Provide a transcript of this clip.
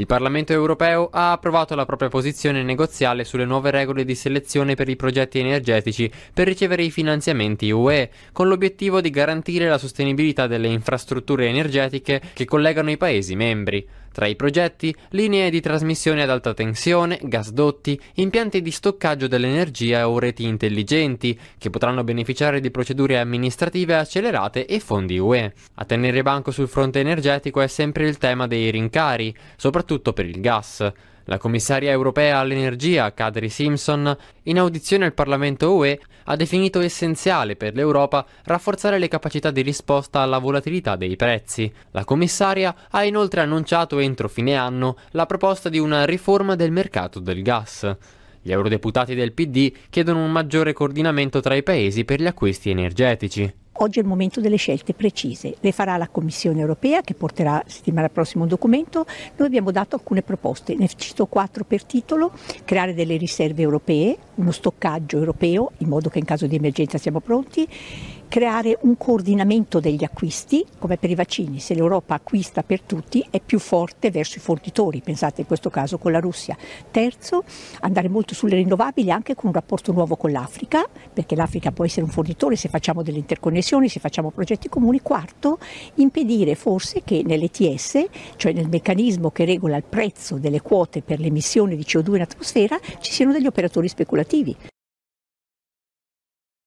Il Parlamento europeo ha approvato la propria posizione negoziale sulle nuove regole di selezione per i progetti energetici per ricevere i finanziamenti UE, con l'obiettivo di garantire la sostenibilità delle infrastrutture energetiche che collegano i Paesi membri. Tra i progetti, linee di trasmissione ad alta tensione, gasdotti, impianti di stoccaggio dell'energia o reti intelligenti, che potranno beneficiare di procedure amministrative accelerate e fondi UE. A tenere banco sul fronte energetico è sempre il tema dei rincari, soprattutto per il gas. La commissaria europea all'energia, Kadri Simpson, in audizione al Parlamento UE ha definito essenziale per l'Europa rafforzare le capacità di risposta alla volatilità dei prezzi. La commissaria ha inoltre annunciato entro fine anno la proposta di una riforma del mercato del gas. Gli eurodeputati del PD chiedono un maggiore coordinamento tra i paesi per gli acquisti energetici. Oggi è il momento delle scelte precise. Le farà la Commissione europea che porterà settimana prossima un documento. Noi abbiamo dato alcune proposte, ne cito quattro per titolo, creare delle riserve europee, uno stoccaggio europeo in modo che in caso di emergenza siamo pronti creare un coordinamento degli acquisti, come per i vaccini, se l'Europa acquista per tutti è più forte verso i fornitori, pensate in questo caso con la Russia. Terzo, andare molto sulle rinnovabili anche con un rapporto nuovo con l'Africa, perché l'Africa può essere un fornitore se facciamo delle interconnessioni, se facciamo progetti comuni. Quarto, impedire forse che nell'ETS, cioè nel meccanismo che regola il prezzo delle quote per l'emissione di CO2 in atmosfera, ci siano degli operatori speculativi.